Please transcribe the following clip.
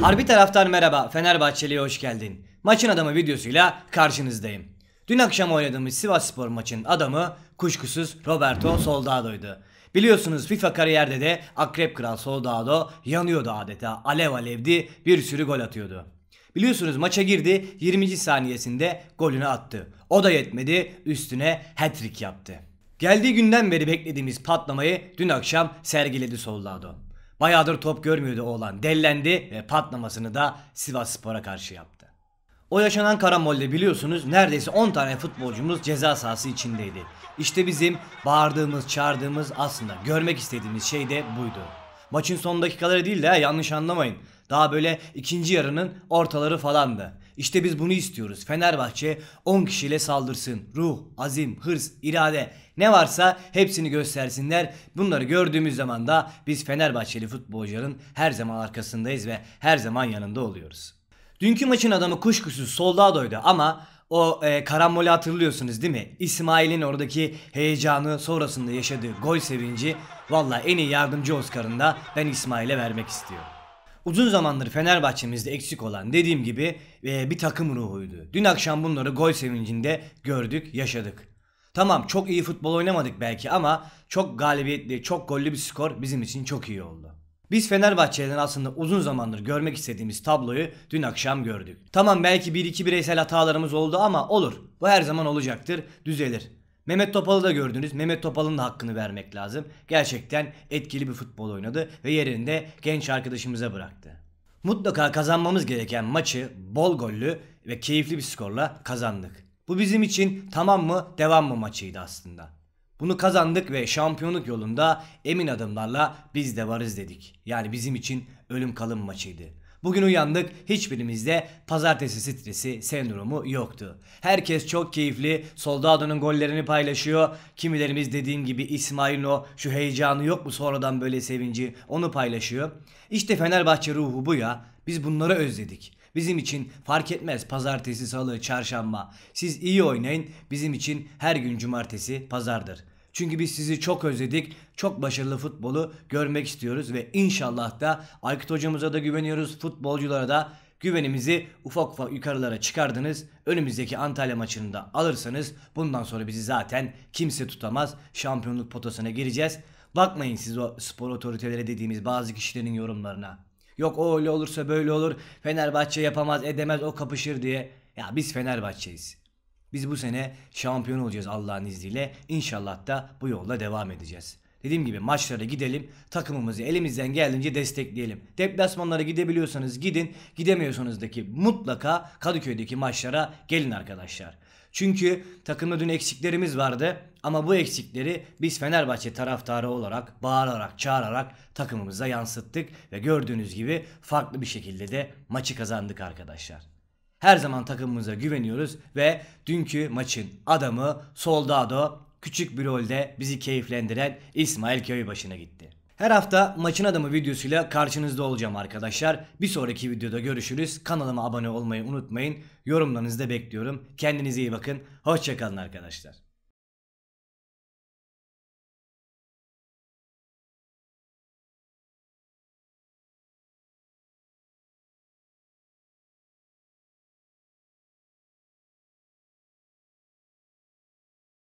Harbi taraftar merhaba, Fenerbahçeli'ye hoş geldin. Maçın adamı videosuyla karşınızdayım. Dün akşam oynadığımız Sivas Spor maçın adamı kuşkusuz Roberto Soldado'ydu. Biliyorsunuz FIFA kariyerde de Akrep Kral Soldado yanıyordu adeta alev alevdi bir sürü gol atıyordu. Biliyorsunuz maça girdi 20. saniyesinde golünü attı. O da yetmedi üstüne hat-trick yaptı. Geldiği günden beri beklediğimiz patlamayı dün akşam sergiledi Soldado. Bayağıdır top görmüyordu oğlan. Dellendi ve patlamasını da Sivas Spor'a karşı yaptı. O yaşanan karamolde biliyorsunuz neredeyse 10 tane futbolcumuz ceza sahası içindeydi. İşte bizim bağırdığımız, çağırdığımız aslında görmek istediğimiz şey de buydu. Maçın son dakikaları değil de yanlış anlamayın. Daha böyle ikinci yarının ortaları falandı. İşte biz bunu istiyoruz. Fenerbahçe 10 kişiyle saldırsın. Ruh, azim, hırs, irade ne varsa hepsini göstersinler. Bunları gördüğümüz zaman da biz Fenerbahçeli futbolcuların her zaman arkasındayız ve her zaman yanında oluyoruz. Dünkü maçın adamı kuşkusuz Soldado'ydu ama o e, karambolü hatırlıyorsunuz değil mi? İsmail'in oradaki heyecanı sonrasında yaşadığı gol sevinci valla en iyi yardımcı Oscar'ında ben İsmail'e vermek istiyorum. Uzun zamandır Fenerbahçe'mizde eksik olan dediğim gibi e, bir takım ruhuydu. Dün akşam bunları gol sevincinde gördük, yaşadık. Tamam çok iyi futbol oynamadık belki ama çok galibiyetli, çok gollü bir skor bizim için çok iyi oldu. Biz Fenerbahçe'den aslında uzun zamandır görmek istediğimiz tabloyu dün akşam gördük. Tamam belki 1-2 bireysel hatalarımız oldu ama olur. Bu her zaman olacaktır, düzelir. Mehmet Topal'ı da gördünüz. Mehmet Topal'ın da hakkını vermek lazım. Gerçekten etkili bir futbol oynadı ve yerini de genç arkadaşımıza bıraktı. Mutlaka kazanmamız gereken maçı bol gollü ve keyifli bir skorla kazandık. Bu bizim için tamam mı devam mı maçıydı aslında. Bunu kazandık ve şampiyonluk yolunda emin adımlarla biz de varız dedik. Yani bizim için ölüm kalım maçıydı. Bugün uyandık hiçbirimizde pazartesi stresi sendromu yoktu. Herkes çok keyifli Soldado'nun gollerini paylaşıyor. Kimilerimiz dediğim gibi İsmail'in o şu heyecanı yok mu sonradan böyle sevinci onu paylaşıyor. İşte Fenerbahçe ruhu bu ya biz bunları özledik. Bizim için fark etmez pazartesi, salı, çarşamba. Siz iyi oynayın bizim için her gün cumartesi, pazardır. Çünkü biz sizi çok özledik. Çok başarılı futbolu görmek istiyoruz ve inşallah da Aykut hocamıza da güveniyoruz. Futbolculara da güvenimizi ufak ufak yukarılara çıkardınız. Önümüzdeki Antalya maçını da alırsanız bundan sonra bizi zaten kimse tutamaz. Şampiyonluk potasına gireceğiz. Bakmayın siz o spor otoriteleri dediğimiz bazı kişilerin yorumlarına. Yok o öyle olursa böyle olur. Fenerbahçe yapamaz edemez o kapışır diye. Ya biz Fenerbahçe'yiz. Biz bu sene şampiyon olacağız Allah'ın izniyle. İnşallah da bu yolla devam edeceğiz. Dediğim gibi maçlara gidelim. Takımımızı elimizden geldiğince destekleyelim. Deplasmanlara gidebiliyorsanız gidin. Gidemiyorsanız da ki mutlaka Kadıköy'deki maçlara gelin arkadaşlar. Çünkü takımda dün eksiklerimiz vardı ama bu eksikleri biz Fenerbahçe taraftarı olarak bağırarak, çağırarak takımımıza yansıttık ve gördüğünüz gibi farklı bir şekilde de maçı kazandık arkadaşlar. Her zaman takımımıza güveniyoruz ve dünkü maçın adamı Soldado küçük bir rolde bizi keyiflendiren İsmail Köybaşı'na gitti. Her hafta maçın adamı videosuyla karşınızda olacağım arkadaşlar. Bir sonraki videoda görüşürüz. Kanalıma abone olmayı unutmayın. Yorumlarınızı da bekliyorum. Kendinize iyi bakın. Hoşçakalın arkadaşlar.